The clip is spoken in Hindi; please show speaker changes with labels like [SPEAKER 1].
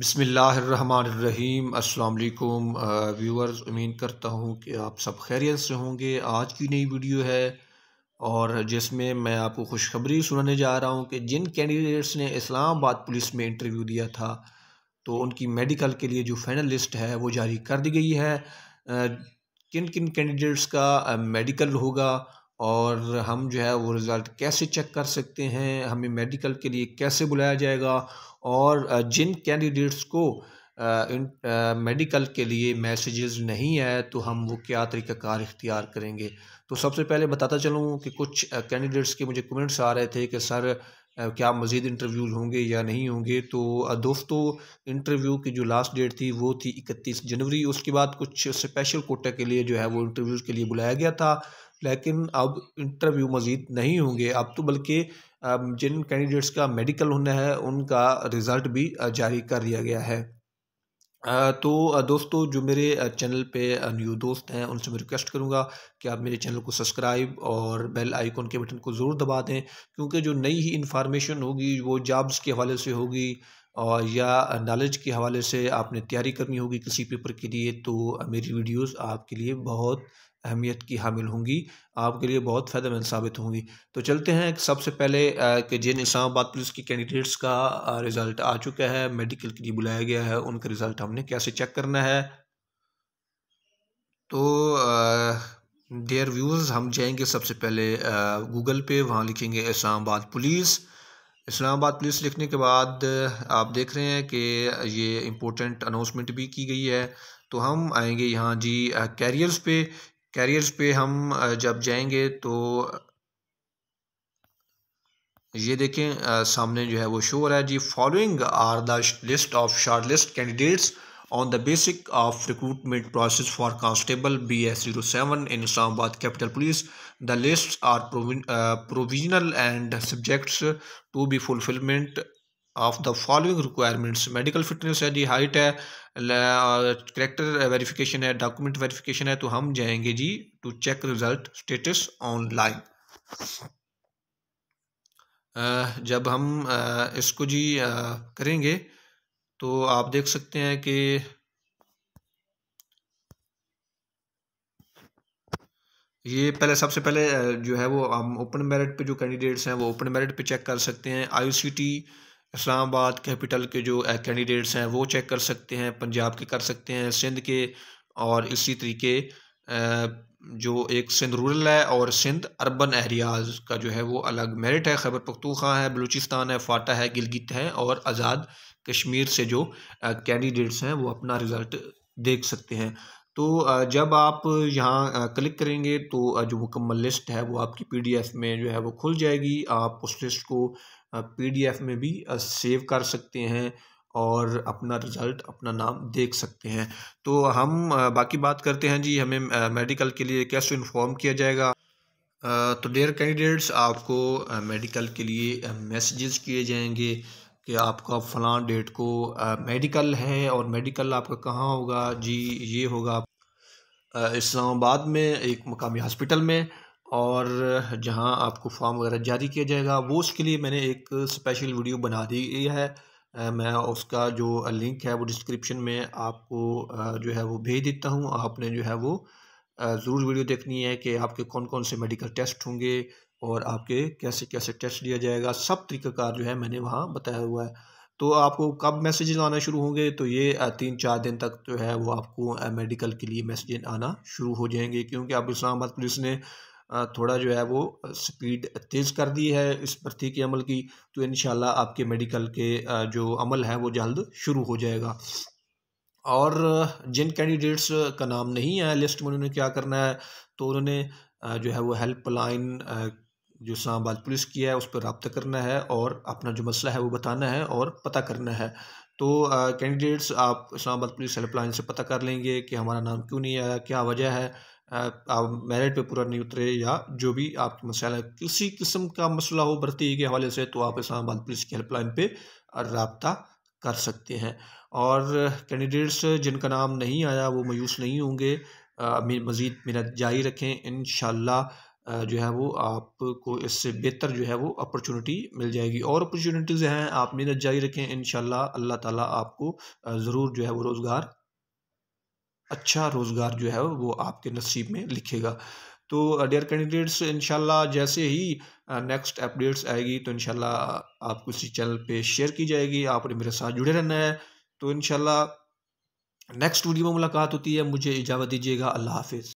[SPEAKER 1] बसमीम् अल्लाम व्यूअर्स उम्मीद करता हूँ कि आप सब खैरियत से होंगे आज की नई वीडियो है और जिसमें मैं आपको खुशखबरी सुनाने जा रहा हूँ कि जिन कैंडिडेट्स ने इस्लामाबाद पुलिस में इंटरव्यू दिया था तो उनकी मेडिकल के लिए जो फाइनल लिस्ट है वो जारी कर दी गई है किन किन कैंडिडेट्स का मेडिकल होगा और हम जो है वो रिज़ल्ट कैसे चेक कर सकते हैं हमें मेडिकल के लिए कैसे बुलाया जाएगा और जिन कैंडिडेट्स को इन मेडिकल के लिए मैसेजेस नहीं आए तो हम वो क्या तरीक़ाकार इख्तियार करेंगे तो सबसे पहले बताता चलूँ कि कुछ कैंडिडेट्स के मुझे कमेंट्स आ रहे थे कि सर क्या मज़ीद इंटरव्यूज होंगे या नहीं होंगे तो दोस्तों इंटरव्यू की जो लास्ट डेट थी वो थी इकतीस जनवरी उसके बाद कुछ स्पेशल कोटा के लिए जो है वो इंटरव्यूज़ के लिए बुलाया गया था लेकिन अब इंटरव्यू मज़ीद नहीं होंगे अब तो बल्कि जिन कैंडिडेट्स का मेडिकल होना है उनका रिज़ल्ट भी जारी कर दिया गया है तो दोस्तों जो मेरे चैनल पे न्यू दोस्त हैं उनसे मैं रिक्वेस्ट करूँगा कि आप मेरे चैनल को सब्सक्राइब और बेल आइकॉन के बटन को ज़रूर दबा दें क्योंकि जो नई ही इन्फॉर्मेशन होगी वो जॉब्स के हवाले से होगी और या नॉलेज के हवाले से आपने तैयारी करनी होगी किसी पेपर के लिए तो मेरी वीडियोस आपके लिए बहुत अहमियत की हामिल होंगी आपके लिए बहुत फ़ायदेमंद साबित होंगी तो चलते हैं सबसे पहले कि जिन इस्लामाबाद पुलिस की कैंडिडेट्स का रिज़ल्ट आ चुका है मेडिकल के लिए बुलाया गया है उनका रिज़ल्ट हमने कैसे चेक करना है तो डेयर व्यूज़ हम जाएंगे सबसे पहले गूगल पे वहाँ लिखेंगे इस्लामाबाद पुलिस इस्लामाबाद पुलिस लिखने के बाद आप देख रहे हैं कि ये इम्पोर्टेंट अनाउंसमेंट भी की गई है तो हम आएंगे यहाँ जी कैरियर्स पे कैरियर्स पे हम जब जाएंगे तो ये देखें आ, सामने जो है वो शो हो रहा है जी following are the list of short list candidates on the basic of recruitment process for constable B S zero seven in Islamabad capital police the list are provisional and subjects to be fulfilment of the following requirements medical fitness है जी हाइट है करेक्टर वेरीफिकेशन uh, है डॉक्यूमेंट वेरीफिकेशन है तो हम जाएंगे जी to check result status online जब हम uh, इसको जी uh, करेंगे तो आप देख सकते हैं कि ये पहले सबसे पहले जो है वो हम ओपन मेरिट पे जो कैंडिडेट्स हैं वो ओपन मेरिट पे चेक कर सकते हैं टी इस्लामाबाद कैपिटल के जो कैंडिडेट्स हैं वो चेक कर सकते हैं पंजाब के कर सकते हैं सिंध के और इसी तरीके जो एक सिंध रूरल है और सिंध अर्बन एरियाज़ का जो है वो अलग मेरिट है खैबर पख्तूखा है बलूचिस्तान है फाटा है गिलगित है और आज़ाद कश्मीर से जो कैंडिडेट्स हैं वो अपना रिज़ल्ट देख सकते हैं तो जब आप यहाँ क्लिक करेंगे तो जो मुकम्मल लिस्ट है वो आपकी पीडीएफ में जो है वो खुल जाएगी आप उस लिस्ट को पीडीएफ में भी सेव कर सकते हैं और अपना रिज़ल्ट अपना नाम देख सकते हैं तो हम बाकी बात करते हैं जी हमें मेडिकल के लिए कैसे इन्फॉर्म किया जाएगा तो डेयर कैंडिडेट्स आपको मेडिकल के लिए मैसेजेस किए जाएंगे कि आपका फलां डेट को आ, मेडिकल है और मेडिकल आपका कहाँ होगा जी ये होगा इस्लामाबाद में एक मकामी हॉस्पिटल में और जहाँ आपको फॉर्म वगैरह जारी किया जाएगा वो उसके लिए मैंने एक स्पेशल वीडियो बना दी है मैं उसका जो लिंक है वो डिस्क्रिप्शन में आपको जो है वो भेज देता हूँ आपने जो है वो ज़रूर वीडियो देखनी है कि आपके कौन कौन से मेडिकल टेस्ट होंगे और आपके कैसे कैसे टेस्ट दिया जाएगा सब तरीक़ाकार जो है मैंने वहाँ बताया हुआ है तो आपको कब मैसेज आना शुरू होंगे तो ये तीन चार दिन तक जो है वो आपको मेडिकल के लिए मैसेज आना शुरू हो जाएंगे क्योंकि आप इस्लामाबाद पुलिस ने थोड़ा जो है वो स्पीड तेज़ कर दी है इस भर्ती के अमल की तो इन आपके मेडिकल के जो अमल है वो जल्द शुरू हो जाएगा और जिन कैंडिडेट्स का नाम नहीं है लिस्ट में उन्होंने क्या करना है तो उन्होंने जो है वो हेल्पलाइन जो इस्लामाबाद पुलिस की है उस पर रबता करना है और अपना जो मसला है वो बताना है और पता करना है तो कैंडिडेट्स आप इस्लामाबाद पुलिस हेल्पलाइन से पता कर लेंगे कि हमारा नाम क्यों नहीं आया क्या वजह है आप मेरिट पे पूरा नहीं उतरे या जो भी आपके मसाइल है किसी किस्म का मसला हो भर्ती के हवाले से तो आप इस्लामाबाद पुलिस की हेल्पलाइन पे रबता कर सकते हैं और कैंडिडेट्स जिनका नाम नहीं आया वो मायूस नहीं होंगे मज़ीद मेहनत जारी रखें इन जो है वो आपको इससे बेहतर जो है वो अपॉर्चुनिटी मिल जाएगी और अपॉर्चुनिटीज़ हैं आप मेहनत जारी रखें इन अल्लाह ताला आपको ज़रूर जो है वो रोज़गार अच्छा रोज़गार जो है वो आपके नसीब में लिखेगा तो डेयर कैंडिडेट्स इनशाला जैसे ही नेक्स्ट अपडेट्स आएगी तो इनशाला आपको इसी चैनल पर शेयर की जाएगी आपने मेरे साथ जुड़े रहना है तो इनशाला नेक्स्ट वीडियो में मुलाकात होती है मुझे इजाज़त दीजिएगा अल्लाह हाफिज़